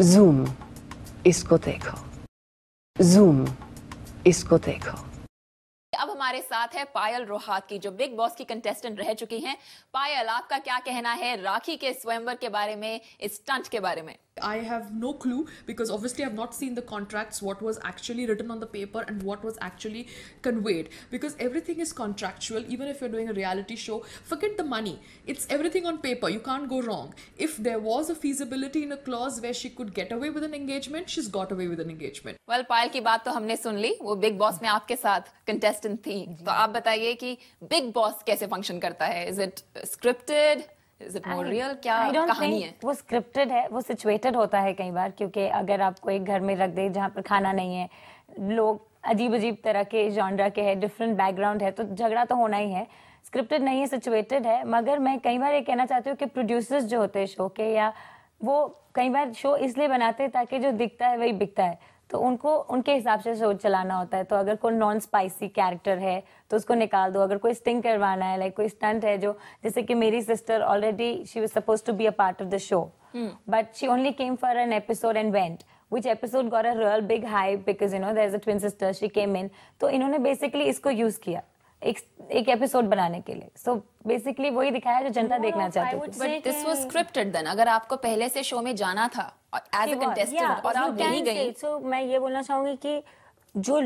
Zoom, iskoteko. Zoom, iskoteko. हमारे साथ है पायल रोहात की जो बिग बॉस की कंटेस्टेंट रह चुकी हैं पायल आपका क्या कहना है राखी के स्वयंवर के बारे में इस स्टंट के बारे में I have no clue because obviously I've not seen the contracts, what was actually written on the paper and what was actually conveyed. Because everything is contractual, even if you're doing a reality show, forget the money. It's everything on paper. You can't go wrong. If there was a feasibility in a clause where she could get away with an engagement, she's got away with an engagement. Well, Payal ki baat to humne सुन ली वो big boss में आपके साथ contestant थी तो आप बताइए कि big boss कैसे फंक्शन करता है इज इट स्क्रिप्टेड Real, क्या कहानी है वो स्क्रिप्टेड है वो सिचुएटेड होता है कई बार क्योंकि अगर आपको एक घर में रख दे जहाँ पर खाना नहीं है लोग अजीब अजीब तरह के जॉनरा के हैं डिफरेंट बैकग्राउंड है तो झगड़ा तो होना ही है स्क्रिप्टेड नहीं है सिचुएटेड है मगर मैं कई बार ये कहना चाहती हूँ कि प्रोड्यूसर्स जो होते हैं शो के या वो कई बार शो इसलिए बनाते हैं ताकि जो दिखता है वही बिकता है तो उनको उनके हिसाब से शो चलाना होता है तो अगर कोई नॉन स्पाइसी कैरेक्टर है तो उसको निकाल दो अगर कोई स्टिंग करवाना है लाइक कोई स्टंट है जो जैसे कि मेरी sister already she was suppose to be a part of the show but she only came for an episode and went which episode got a real big high because you know दिन a she sister she तो इन्होंने basically इसको use किया एक एक episode बनाने के लिए सो बेसिकली वही दिखाया जो जनता देखना चाहती थी but this was scripted then अगर आपको पहले से शो में जाना था एज अ कंटेस्टेंट और आप नहीं गई सो मैं ये बोलना चाहूंगी कि जो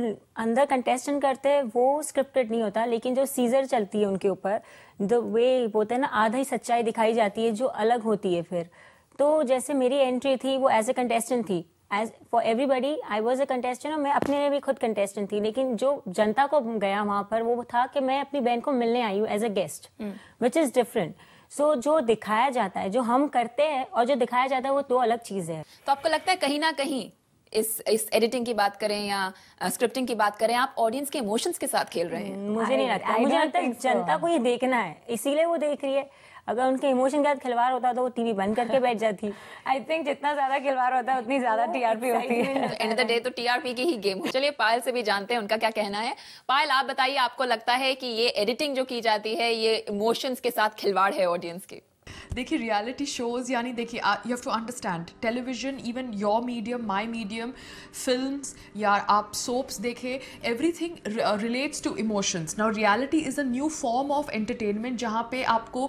अंदर कंटेस्टेंट करते हैं वो स्क्रिप्टेड नहीं होता लेकिन जो सीजर चलती है उनके ऊपर द वे बोलते हैं ना आधा ही सच्चाई दिखाई जाती है जो अलग होती है फिर तो जैसे मेरी एंट्री थी वो एज ए कंटेस्टेंट थी as for everybody I was a contestant और मैं अपने लिए भी खुद कंटेस्टेंट थी लेकिन जो जनता को गया वहां पर वो था कि मैं अपनी बहन को मिलने आई हूँ as a guest which is different so जो दिखाया जाता है जो हम करते हैं और जो दिखाया जाता है वो दो अलग चीज है तो आपको लगता है कहीं ना कहीं इस इस एडिटिंग की बात करें या स्क्रिप्टिंग की बात करें आप ऑडियंस के इमोशंस के साथ खेल रहे हैं मुझे I, नहीं लगता मुझे लगता है जनता को ये देखना है इसीलिए वो देख रही है अगर उनके इमोशन के साथ खिलवाड़ होता तो वो टीवी बंद करके बैठ जाती आई थिंक जितना ज्यादा खिलवाड़ होता है उतनी ज्यादा टीआरपी होती है एंड द डे तो टीआरपी की ही गेम हो चलिए पायल से भी जानते हैं उनका क्या कहना है पायल आप बताइए आपको लगता है कि ये एडिटिंग जो की जाती है ये इमोशंस के साथ खिलवाड़ है ऑडियंस की देखिए रियलिटी शोज़ यानी देखिए you have to understand television even your medium my medium film या आप सोप्स देखे everything relates to emotions now reality is a new form of entertainment जहाँ पे आपको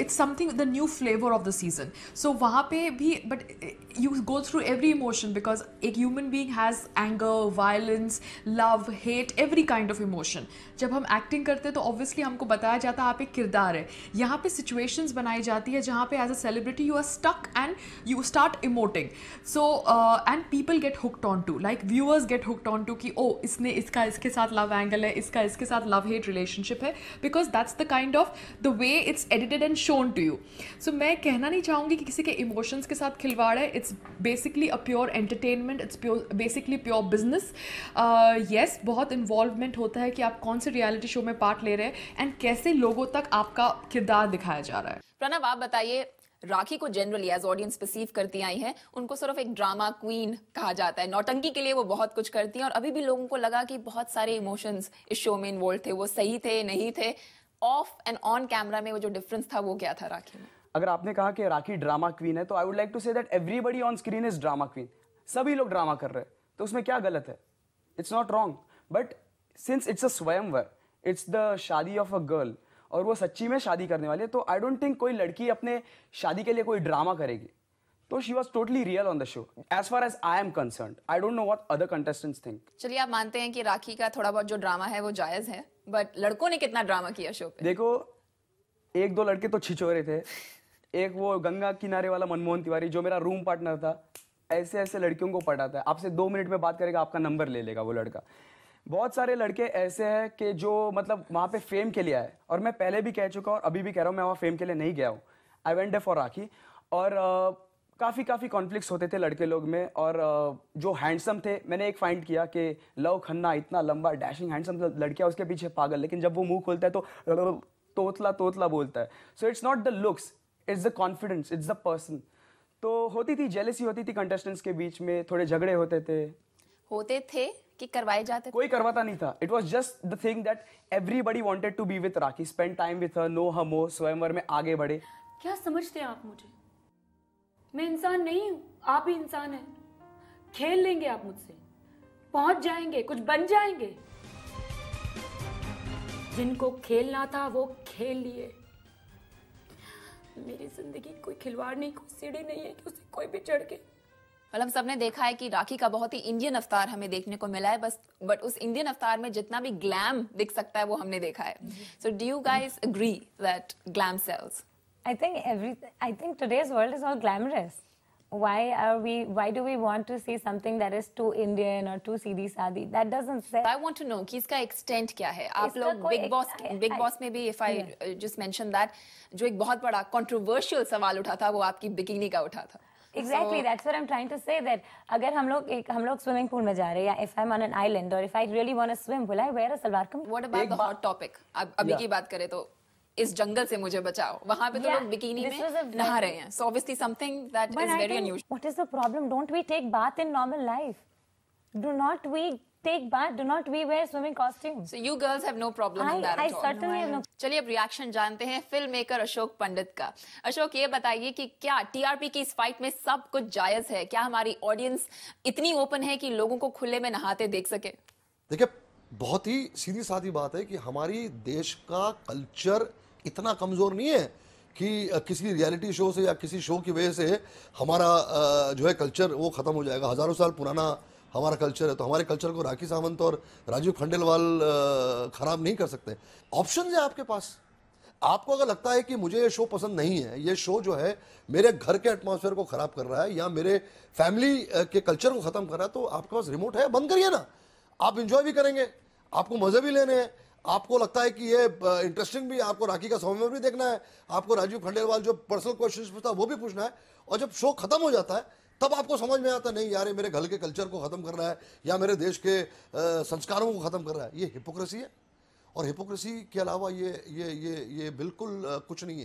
it's something the new flavour of the season so वहाँ पे भी but you go through every emotion because एक human being has anger violence love hate every kind of emotion जब हम acting करते हैं तो ऑब्वियसली हमको बताया जाता है आप एक किरदार है यहाँ पे सिचुएशंस बनाई बनाई जाती है जहाँ पे as a celebrity you are stuck and you start emoting so and people get hooked on to like viewers get hooked on to कि ओ oh, इसने इसका इसके साथ लव एंगल है इसका इसके साथ लव हेट रिलेशनशिप है because that's the kind of the way it's edited and shown to you so मैं कहना नहीं चाहूँगी कि किसी के इमोशंस के साथ खिलवाड़ है it's basically a pure entertainment it's pure basically pure business yes बहुत इन्वॉल्वमेंट होता है कि आप कौन से रियलिटी शो में पार्ट ले रहे हैं एंड कैसे लोगों तक आपका किरदार दिखाया जा रहा है प्रणव आप बताइए राखी को जनरली एज ऑडियंस परसीव करती आई हैं उनको सिर्फ एक ड्रामा क्वीन कहा जाता है नौटंकी के लिए वो बहुत कुछ करती हैं और अभी भी लोगों को लगा कि बहुत सारे इमोशंस इस शो में इन्वॉल्व थे वो सही थे नहीं थे ऑफ एंड ऑन कैमरा में वो जो डिफरेंस था वो क्या था राखी में अगर आपने कहा कि राखी ड्रामा क्वीन है तो I would like to say that everybody on screen is drama queen सभी लोग ड्रामा कर रहे हैं तो उसमें क्या गलत है it's not wrong but since it's a Swayamvar it's the shaadi of a girl और वो सच्ची में शादी करने वाली है तो आई डोंट थिंक कोई लड़की अपने शादी के लिए कोई ड्रामा करेगी तो she was totally real on the show as far as I am concern I don't know what other contestant think चलिए आप मानते हैं कि राखी का थोड़ा बहुत जो ड्रामा है वो जायज है बट लड़कों ने कितना ड्रामा किया शो पे देखो एक दो लड़के तो छिछो रहे थे एक वो गंगा किनारे वाला मनमोहन तिवारी जो मेरा रूम पार्टनर था ऐसे ऐसे लड़कियों को पढ़ाता है आपसे दो मिनट में बात करेगा आपका नंबर ले लेगा वो लड़का बहुत सारे लड़के ऐसे हैं कि जो मतलब वहाँ पे फेम के लिए आए और मैं पहले भी कह चुका और अभी भी कह रहा हूँ मैं वहाँ फेम के लिए नहीं गया हूँ I went day for Rakhi और काफ़ी काफ़ी कॉन्फ्लिक्स होते थे लड़के लोग में और जो हैंडसम थे मैंने एक फाइंड किया कि लव खन्ना इतना लंबा डैशिंग हैंडसम लड़कियाँ उसके पीछे पागल लेकिन जब वो मुंह खोलता है तो तोतला तोतला बोलता है so it's not the looks it's the confidence it's the person तो होती थी जेलेसी होती थी कंटेस्टेंट्स के बीच में थोड़े झगड़े होते थे होते थे कि करवाए जाते कोई करवाता नहीं था it was just the thing that everybody wanted to be with Rakhi spend time with no हम हो स्वयंवर में आगे बढ़े क्या समझते हैं आप मुझे मैं इंसान नहीं हूँ आप ही इंसान है खेल लेंगे आप मुझसे पहुंच जाएंगे कुछ बन जाएंगे जिनको खेलना था वो खेल लिए मेरी जिंदगी कोई खिलवाड़ नहीं कोई सीढ़ी नहीं है कि उसे कोई भी चढ़ के मतलब हम सब ने देखा है कि राखी का बहुत ही इंडियन अवतार हमें देखने को मिला है बस बट उस इंडियन अवतार में जितना भी ग्लैम दिख सकता है वो हमने देखा है so do you guys agree that glam sells I think every I think today's world is all glamorous why are we why do we want to see something that is too indian or too seedhi sadi that doesn't say i want to know ki iska extent What is it? You log big boss big boss maybe if i yeah. just mention that which was a very controversial question, उठा था वो आपकी bikini का उठा exactly that's what I am trying to say that अगर हम लोग एक हम लोग स्विमिंग पूल में जा रहे हैं if I am on an island और if I really want to swim will I wear a salwar kameez what about the hot topic अभी की बात करें तो इस जंगल से मुझे बचाओ वहां पे तो लोग बिकिनी में नहा रहे हैं so obviously something that is very unusual what is the problem don't we take bath in normal life do not we take bath, do not we wear swimming costumes? So you girls have no problem I, in that I at all. certainly have no. चलिए अब reaction जानते हैं film maker Ashok पंडित का अशोक ये बताइए कि क्या TRP की इस फाइट में सब कुछ जायज है क्या हमारी ऑडियंस इतनी ओपन है कि लोगों को खुले में नहाते देख सके देखिए बहुत ही सीधी साधी बात है कि हमारी देश का कल्चर इतना कमजोर नहीं है कि किसी रियलिटी शो से या किसी शो की वजह से हमारा जो है कल्चर वो ख़त्म हो जाएगा हज़ारों साल पुराना हमारा कल्चर है तो हमारे कल्चर को राखी सावंत और राजीव खंडेलवाल खराब नहीं कर सकते ऑप्शन है आपके पास आपको अगर लगता है कि मुझे ये शो पसंद नहीं है ये शो जो है मेरे घर के एटमोसफेयर को ख़राब कर रहा है या मेरे फैमिली के कल्चर को ख़त्म कर रहा है तो आपके पास रिमोट है बंद करिए ना आप इन्जॉय भी करेंगे आपको मज़े भी लेने हैं आपको लगता है कि ये इंटरेस्टिंग भी आपको राखी का समय भी देखना है आपको राजीव खंडेलवाल जो पर्सनल क्वेश्चन पूछता है वो भी पूछना है और जब शो खत्म हो जाता है तब आपको समझ में आता नहीं यार मेरे घर के कल्चर को ख़त्म कर रहा है या मेरे देश के संस्कारों को ख़त्म कर रहा है ये हिपोक्रेसी है और हिपोक्रेसी के अलावा ये ये ये ये बिल्कुल कुछ नहीं है